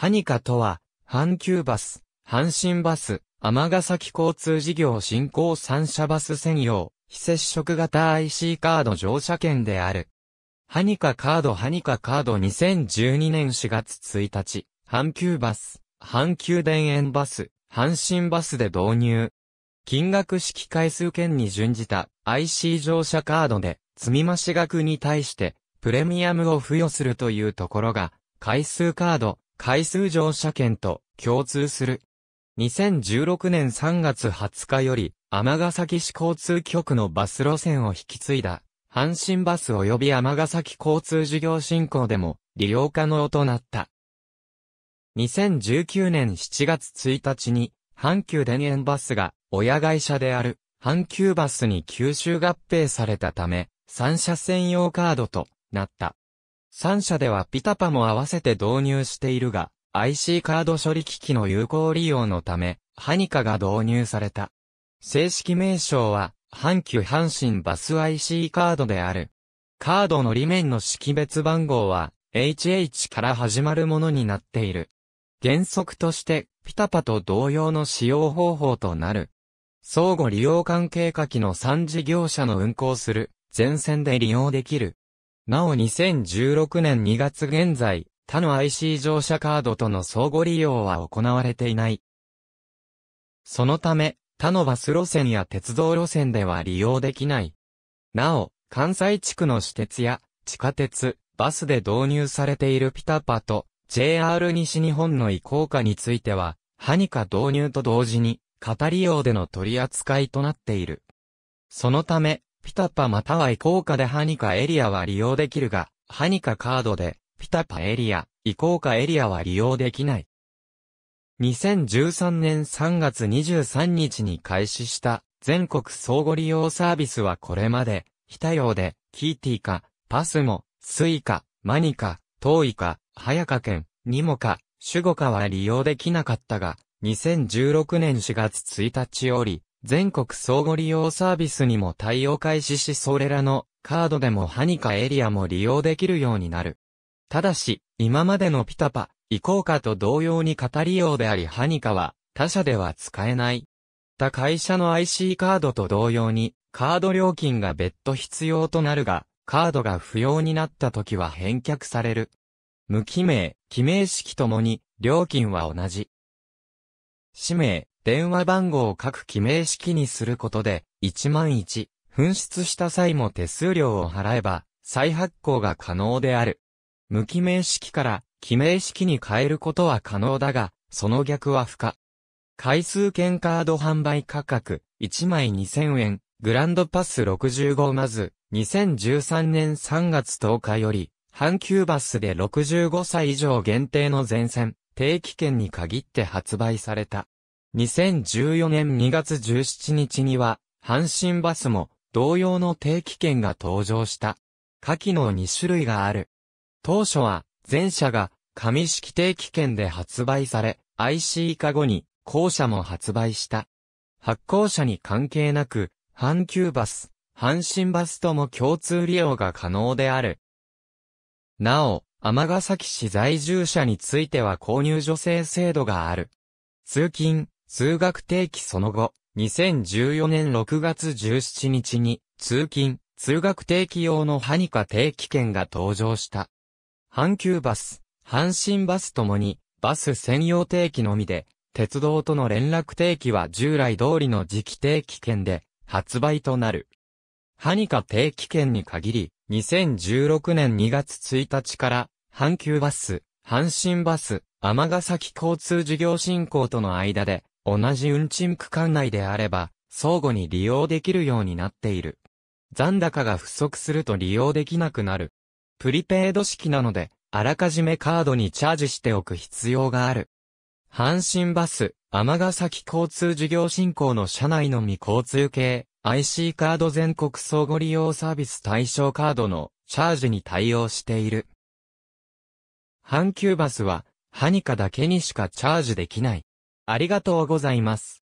ハニカとは、阪急バス、阪神バス、尼崎交通事業振興三社バス専用、非接触型 IC カード乗車券である。ハニカカードハニカカード2012年4月1日、阪急バス、阪急田園バス、阪神バスで導入。金額式回数券に準じた IC 乗車カードで積み増し額に対してプレミアムを付与するというところが回数カード回数乗車券と共通する。2016年3月20日より、尼崎市交通局のバス路線を引き継いだ、阪神バス及び尼崎交通事業振興でも利用可能となった。2019年7月1日に、阪急田園バスが親会社である阪急バスに吸収合併されたため、3車専用カードとなった。3社ではピタパも合わせて導入しているが、IC カード処理機器の有効利用のため、ハニカが導入された。正式名称は、阪急阪神バス IC カードである。カードの裏面の識別番号は、HH から始まるものになっている。原則として、ピタパと同様の使用方法となる。相互利用関係下記の3事業者の運行する、全線で利用できる。なお2016年2月現在、他の IC 乗車カードとの相互利用は行われていない。そのため、他のバス路線や鉄道路線では利用できない。なお、関西地区の私鉄や地下鉄、バスで導入されているピタパと JR 西日本の移行化については、ハニカ導入と同時に、型利用での取り扱いとなっている。そのため、ピタパまたはコーカでハニカエリアは利用できるが、ハニカカードで、ピタパエリア、コーカエリアは利用できない。2013年3月23日に開始した全国相互利用サービスはこれまで、非対応で、キーティーか、パスモ、スイカ、マニカ、トーイカ、ハヤカニモカ、シュゴカは利用できなかったが、2016年4月1日より、全国相互利用サービスにも対応開始しそれらのカードでもハニカエリアも利用できるようになる。ただし、今までのピタパ、移行カと同様に型利用でありハニカは他社では使えない。他会社の IC カードと同様にカード料金が別途必要となるが、カードが不要になった時は返却される。無記名、記名式ともに料金は同じ。氏名、電話番号を各記名式にすることで、1万1、紛失した際も手数料を払えば、再発行が可能である。無記名式から記名式に変えることは可能だが、その逆は不可。回数券カード販売価格、1枚2000円、グランドパス65まず、2013年3月10日より、阪急バスで65歳以上限定の全線、定期券に限って発売された。2014年2月17日には、阪神バスも同様の定期券が登場した。下記の2種類がある。当初は、前者が紙式定期券で発売され、IC 化後に後者も発売した。発行者に関係なく、阪急バス、阪神バスとも共通利用が可能である。なお、尼崎市在住者については購入助成制度がある。通勤、通学定期その後、2014年6月17日に、通勤、通学定期用のハニカ定期券が登場した。阪急バス、阪神バスともに、バス専用定期のみで、鉄道との連絡定期は従来通りの時期定期券で、発売となる。ハニカ定期券に限り、2016年2月1日から、阪急バス、阪神バス、天ヶ崎交通事業振興との間で、同じ運賃区間内であれば、相互に利用できるようになっている。残高が不足すると利用できなくなる。プリペイド式なので、あらかじめカードにチャージしておく必要がある。阪神バス、尼崎交通事業振興の社内のみ交通系、IC カード全国相互利用サービス対象カードのチャージに対応している。阪急バスは、ハニカだけにしかチャージできない。ありがとうございます。